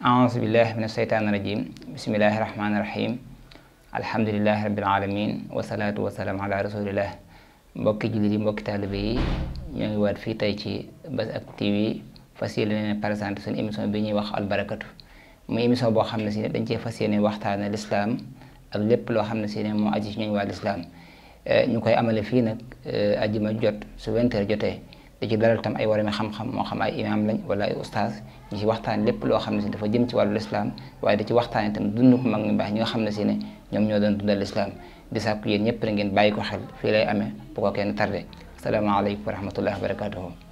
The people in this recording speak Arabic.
أعوذ بالله من الشيطان الرجيم بسم الله الرحمن الرحيم الحمد لله رب العالمين والصلاة والسلام على رسول الله بوكي جلدي بوكي طالبي يعني وار في تايتي بس اك تي في فاسيل لنا بارسانت سن ايميسون بي ني واخ البركة مي ايميسون بو خامنا سي دنجي فاسيل ني واختان الاسلام اك ليب لو خامنا سي ني مو اجي ني وار الاسلام أه، نكوي امال في نك اجي أه، ما جوت سو وينتر جوتي di ci dalal tam ay warami xam-xam moo xam ay imaam lañ wala ay ustaas di ci waxtaan lépp loo xam ne si dafa jëm ci wàllu lislaam waaye di ci waxtaan itam dund ko mag ñu baax ñi nga xam ne si ne ñoom ñoo doon dundal lislaam di sàkku yéen ñëpp na ngeen bàyyi ko xel fii lay amee bu ko kenn tardé asalaamaaleykum wa rahmatullahi wa barakatuhu